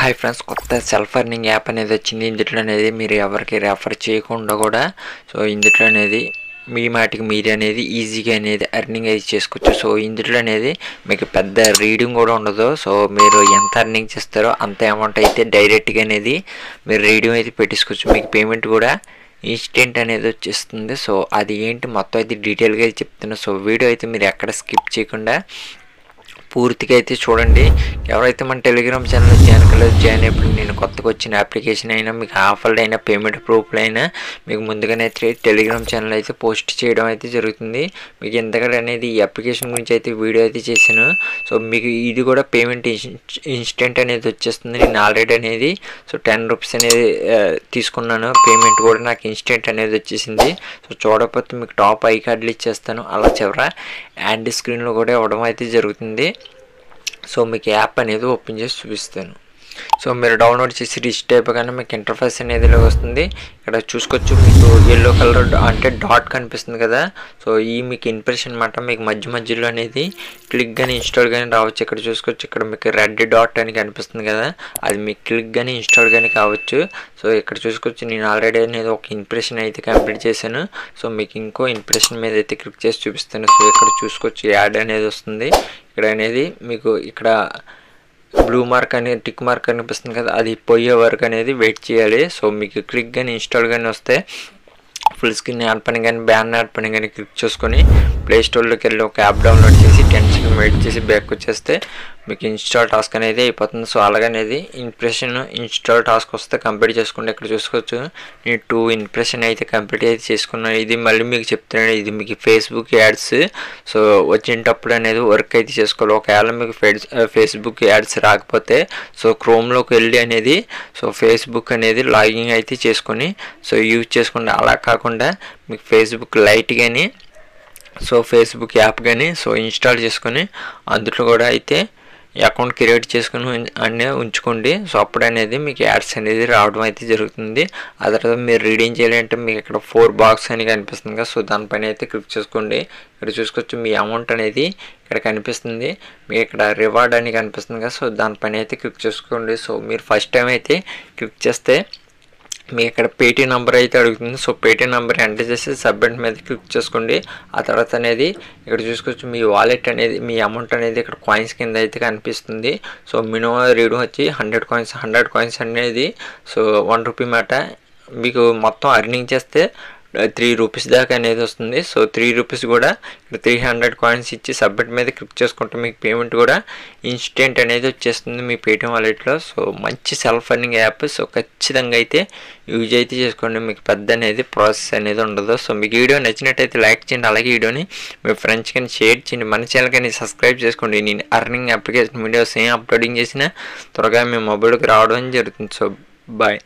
hi friends కొత్త self earning app అనేది వచ్చింది ఇందులో అనేది మీరు ఎవరికి రెఫర్ చేయకుండా కూడా సో ఇందులో అనేది మీ మాటికి మీరు అనేది ఈజీగా అనేది ఎర్నింగ్ అయితే చేసుకోవచ్చు సో ఇందులో అనేది మీకు పెద్ద రీడింగ్ కూడా ఉండదు సో మీరు ఎంత ఎర్నింగ్ చేస్తారో అంత అమౌంట్ అయితే డైరెక్ట్గా అనేది మీరు రీడింగ్ అయితే పెట్టేసుకోవచ్చు మీకు పేమెంట్ కూడా ఇన్స్టెంట్ అనేది వచ్చేస్తుంది సో అది ఏంటి మొత్తం అయితే డీటెయిల్గా చెప్తున్నా సో వీడియో అయితే మీరు ఎక్కడ స్కిప్ చేయకుండా పూర్తిగా అయితే చూడండి ఎవరైతే మన టెలిగ్రామ్ ఛానల్ జాయిన్ కలర్ జాయిన్ అయిపోయింది నేను కొత్తగా వచ్చిన అప్లికేషన్ అయినా మీకు ఆఫర్లు అయినా పేమెంట్ ప్రూఫ్లు అయినా మీకు ముందుగానే అయితే టెలిగ్రామ్ ఛానల్ అయితే పోస్ట్ చేయడం అయితే జరుగుతుంది మీకు ఎంతగా అనేది ఈ అప్లికేషన్ గురించి అయితే వీడియో అయితే చేశాను సో మీకు ఇది కూడా పేమెంట్ ఇన్స్టెంట్ అనేది వచ్చేస్తుంది నేను ఆల్రెడీ అనేది సో టెన్ రూపీస్ అనేది తీసుకున్నాను పేమెంట్ కూడా నాకు ఇన్స్టెంట్ అనేది వచ్చేసింది సో చూడకపోతే మీకు టాప్ ఐ కార్డులు ఇచ్చేస్తాను అలా చివర యాడ్ స్క్రీన్లో కూడా ఇవ్వడం అయితే జరుగుతుంది సో మీకు యాప్ అనేది ఓపెన్ చేసి చూపిస్తాను సో మీరు డౌన్లోడ్ చేసి రిచ్ టైప్ కానీ మీకు ఇంటర్ఫేస్ అనేది వస్తుంది ఇక్కడ చూసుకోవచ్చు మీకు ఎల్లో కలర్ అంటే డాట్ కనిపిస్తుంది కదా సో ఈ మీకు ఇన్ప్రెషన్ అనమాట మీకు మధ్య మధ్యలో అనేది క్లిక్ కానీ ఇన్స్టాల్ కానీ రావచ్చు ఇక్కడ చూసుకోవచ్చు ఇక్కడ మీకు రెడ్ డాట్ అని కనిపిస్తుంది కదా అది మీకు క్లిక్ కానీ ఇన్స్టాల్ కానీ కావచ్చు సో ఇక్కడ చూసుకోవచ్చు నేను ఆల్రెడీ అనేది ఒక ఇంప్రెషన్ అయితే కంప్లీట్ చేశాను సో మీకు ఇంకో ఇంప్రెషన్ మీద అయితే క్లిక్ చేసి చూపిస్తాను సో ఇక్కడ చూసుకోవచ్చు యాడ్ అనేది వస్తుంది ఇక్కడ అనేది మీకు ఇక్కడ బ్లూ మార్క్ అనేది టిక్ మార్క్ కనిపిస్తుంది కదా అది పోయే వరకు అనేది వెయిట్ చేయాలి సో మీకు క్లిక్ కానీ ఇన్స్టాల్ కానీ వస్తే ఫుల్ స్క్రీన్ యాడ్ పని కానీ బ్యాన్ యాడ్ పని కానీ క్లిక్ చేసుకొని ప్లే స్టోర్లోకి వెళ్ళి ఒక యాప్ డౌన్లోడ్ చేసి టెన్ సెకండ్ వెయిట్ చేసి బ్యాక్ వచ్చేస్తే మీకు ఇన్స్టాల్ టాస్క్ అనేది అయిపోతుంది సో అలాగనేది ఇంప్రెషన్ ఇన్స్టాల్ టాస్క్ వస్తే కంప్లీట్ చేసుకుంటే ఇక్కడ చూసుకోవచ్చు నేను టూ ఇంప్రెషన్ అయితే కంప్లీట్ అయితే చేసుకున్నాను ఇది మళ్ళీ మీకు చెప్తున్నాను ఇది మీకు ఫేస్బుక్ యాడ్స్ సో వచ్చేటప్పుడు అనేది వర్క్ అయితే చేసుకోవాలి ఒకవేళ మీకు ఫేస్బుక్ యాడ్స్ రాకపోతే సో క్రోమ్లోకి వెళ్ళి అనేది సో ఫేస్బుక్ అనేది లాగింగ్ అయితే చేసుకొని సో యూజ్ చేసుకుంటే అలా కాకుండా మీకు ఫేస్బుక్ లైట్ కానీ సో ఫేస్బుక్ యాప్ కానీ సో ఇన్స్టాల్ చేసుకొని అందులో కూడా అయితే అకౌంట్ క్రియేట్ చేసుకుని అనే ఉంచుకోండి సో అప్పుడు అనేది మీకు యాడ్స్ అనేది రావడం అయితే జరుగుతుంది ఆ తర్వాత మీరు రీడింగ్ చేయాలంటే మీకు ఇక్కడ ఫోర్ బాక్స్ అని కనిపిస్తుంది కదా సో దానిపైన అయితే క్లిక్ చేసుకోండి ఇక్కడ చూసుకోవచ్చు మీ అమౌంట్ అనేది ఇక్కడ కనిపిస్తుంది మీకు ఇక్కడ రివార్డ్ అని కనిపిస్తుంది కదా సో దానిపైన అయితే క్లిక్ చేసుకోండి సో మీరు ఫస్ట్ టైం అయితే క్లిక్ చేస్తే మీకు ఇక్కడ పేటీ నెంబర్ అయితే అడుగుతుంది సో పేటీ నెంబర్ ఎంటర్ చేసి సబ్మిట్ మీద క్లిక్ చేసుకోండి ఆ తర్వాత అనేది ఇక్కడ చూసుకోవచ్చు మీ వాలెట్ అనేది మీ అమౌంట్ అనేది ఇక్కడ కాయిన్స్ కింద అయితే కనిపిస్తుంది సో మినిమం రీడింగ్ వచ్చి హండ్రెడ్ కాయిన్స్ హండ్రెడ్ కాయిన్స్ అనేది సో వన్ రూపీ మాట మీకు మొత్తం అర్నింగ్ చేస్తే త్రీ రూపీస్ దాకా అనేది వస్తుంది సో త్రీ రూపీస్ కూడా ఇక్కడ త్రీ హండ్రెడ్ కాయిన్స్ ఇచ్చి సబ్మిట్ మీద క్లిక్ చేసుకుంటే మీకు పేమెంట్ కూడా ఇన్స్టెంట్ అనేది వచ్చేస్తుంది మీ పేటిఎం వాలెట్లో సో మంచి సెల్ఫ్ అర్నింగ్ యాప్ సో ఖచ్చితంగా అయితే యూజ్ అయితే చేసుకోండి మీకు పెద్ద అనేది ప్రాసెస్ అనేది ఉండదు సో మీకు వీడియో నచ్చినట్టయితే లైక్ చేయండి అలాగే వీడియోని మీ ఫ్రెండ్స్ కానీ షేర్ చేయండి మన ఛానల్ కానీ సబ్స్క్రైబ్ చేసుకోండి నేను అర్నింగ్ అప్లికేషన్ వీడియోస్ ఏం అప్లోడింగ్ చేసినా త్వరగా మీ మొబైల్కి రావడం జరుగుతుంది సో బాయ్